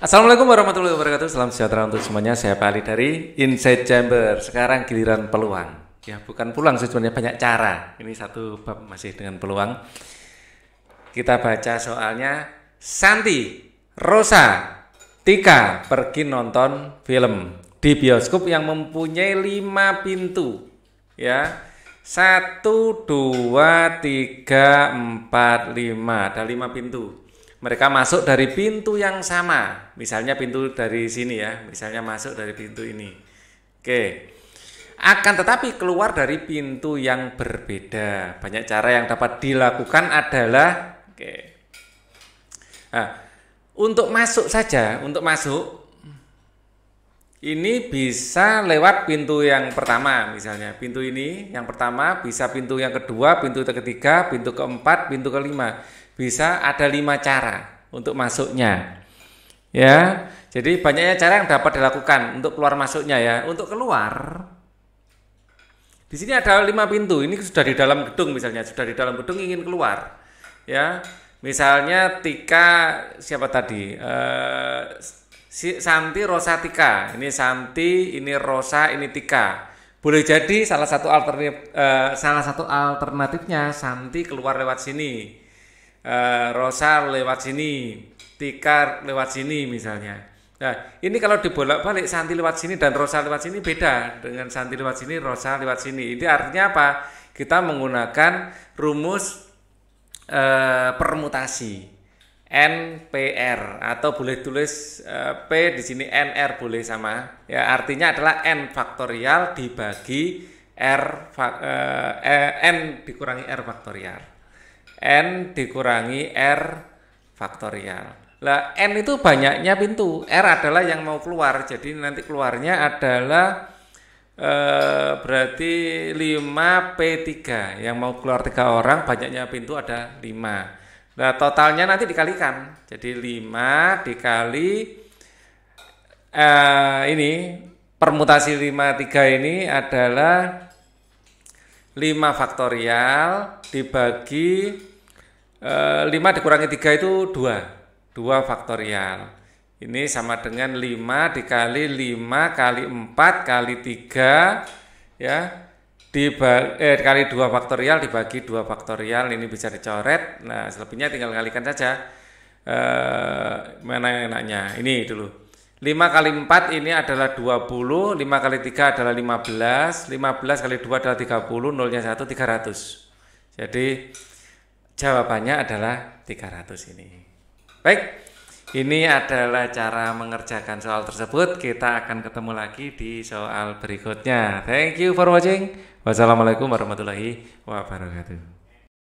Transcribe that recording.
Assalamualaikum warahmatullahi wabarakatuh. Salam sejahtera untuk semuanya. Saya Pak Ali dari Inside Chamber. Sekarang giliran peluang. Ya, bukan pulang sebenarnya banyak cara. Ini satu bab masih dengan peluang. Kita baca soalnya Santi, Rosa, Tika pergi nonton film di bioskop yang mempunyai lima pintu. Ya, satu, dua, tiga, empat, lima. Ada lima pintu mereka masuk dari pintu yang sama. Misalnya pintu dari sini ya, misalnya masuk dari pintu ini. Oke. Akan tetapi keluar dari pintu yang berbeda. Banyak cara yang dapat dilakukan adalah oke. Nah, untuk masuk saja, untuk masuk ini bisa lewat pintu yang pertama misalnya. Pintu ini yang pertama, bisa pintu yang kedua, pintu ketiga, pintu keempat, pintu kelima bisa ada lima cara untuk masuknya. Ya, jadi banyaknya cara yang dapat dilakukan untuk keluar masuknya ya. Untuk keluar, di sini ada lima pintu. Ini sudah di dalam gedung misalnya, sudah di dalam gedung ingin keluar. Ya, misalnya Tika siapa tadi? Eh, si Santi Tika, Ini Santi, ini Rosa, ini Tika. Boleh jadi salah satu alternatif eh, salah satu alternatifnya Santi keluar lewat sini uh, Rosa lewat sini, Tikar lewat sini misalnya. Nah, ini kalau dibolak-balik Santi lewat sini dan Rosa lewat sini beda dengan Santi lewat sini, Rosa lewat sini. Ini artinya apa? Kita menggunakan rumus e, permutasi NPR atau boleh tulis e, P di sini NR boleh sama. Ya, artinya adalah N faktorial dibagi R e, N dikurangi R faktorial. N dikurangi R faktorial. Lah N itu banyaknya pintu, R adalah yang mau keluar. Jadi nanti keluarnya adalah e, berarti 5P3. Yang mau keluar tiga orang banyaknya pintu ada 5. Nah, totalnya nanti dikalikan. Jadi 5 dikali e, ini permutasi lima tiga ini adalah 5 faktorial dibagi e, eh, 5 dikurangi 3 itu 2. 2 faktorial. Ini sama dengan 5 dikali 5 kali 4 kali 3 ya. Dibagi, eh, kali 2 faktorial dibagi 2 faktorial ini bisa dicoret. Nah, selebihnya tinggal kalikan saja. Eh, mana enaknya? Ini dulu. 5 kali 4 ini adalah 20, 5 kali 3 adalah 15, 15 kali 2 adalah 30, 0 nya 1 300. Jadi jawabannya adalah 300 ini. Baik, ini adalah cara mengerjakan soal tersebut. Kita akan ketemu lagi di soal berikutnya. Thank you for watching. Wassalamualaikum warahmatullahi wabarakatuh.